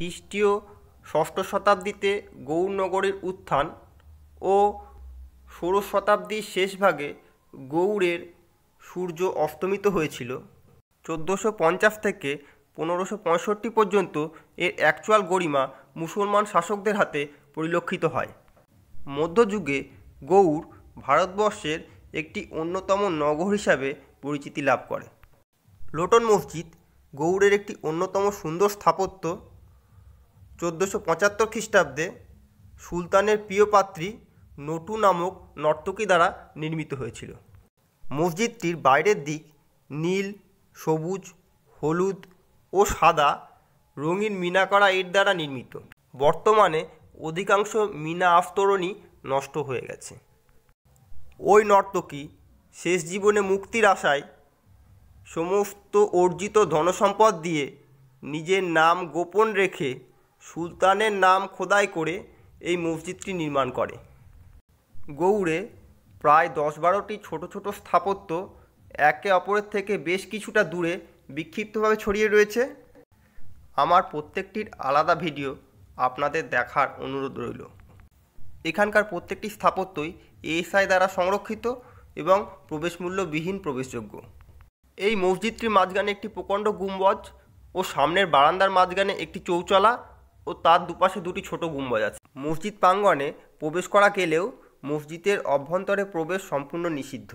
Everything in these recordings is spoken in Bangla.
খ্রিস্টীয় ষষ্ঠ শতাব্দীতে গৌড়নগরের উত্থান ও ষোড়শ শতাব্দীর শেষভাগে গৌড়ের সূর্য অস্তমিত হয়েছিল চোদ্দোশো পঞ্চাশ থেকে পনেরোশো পঁয়ষট্টি পর্যন্ত এর অ্যাকচুয়াল গরিমা মুসলমান শাসকদের হাতে পরিলক্ষিত হয় মধ্যযুগে গৌড় ভারতবর্ষের একটি অন্যতম নগর হিসাবে পরিচিতি লাভ করে লোটন মসজিদ গৌড়ের একটি অন্যতম সুন্দর স্থাপত্য চোদ্দোশো পঁচাত্তর খ্রিস্টাব্দে সুলতানের প্রিয় পাত্রী নটু নামক নর্তকী দ্বারা নির্মিত হয়েছিল মসজিদটির বাইরের দিক নীল সবুজ হলুদ ও সাদা রঙিন মিনা করা এর দ্বারা নির্মিত বর্তমানে অধিকাংশ মিনা আস্তরণই নষ্ট হয়ে গেছে ওই নর্তকী শেষ জীবনে মুক্তির আশায় সমস্ত অর্জিত ধনসম্পদ দিয়ে নিজের নাম গোপন রেখে সুলতানের নাম খোদাই করে এই মসজিদটি নির্মাণ করে গৌড়ে প্রায় দশ বারোটি ছোট ছোট স্থাপত্য একে অপরের থেকে বেশ কিছুটা দূরে বিক্ষিপ্তভাবে ছড়িয়ে রয়েছে আমার প্রত্যেকটির আলাদা ভিডিও আপনাদের দেখার অনুরোধ রইল এখানকার প্রত্যেকটি স্থাপত্যই এএসআই দ্বারা সংরক্ষিত এবং প্রবেশমূল্যবিহীন প্রবেশযোগ্য এই মসজিদটির মাঝখানে একটি প্রকাণ্ড গুম্বজ ও সামনের বারান্দার মাঝখানে একটি চৌচলা ও তার দুপাশে দুটি ছোট গুম্বজ আছে মসজিদ প্রাঙ্গণে প্রবেশ করা গেলেও মসজিদের অভ্যন্তরে প্রবেশ সম্পূর্ণ নিষিদ্ধ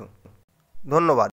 ধন্যবাদ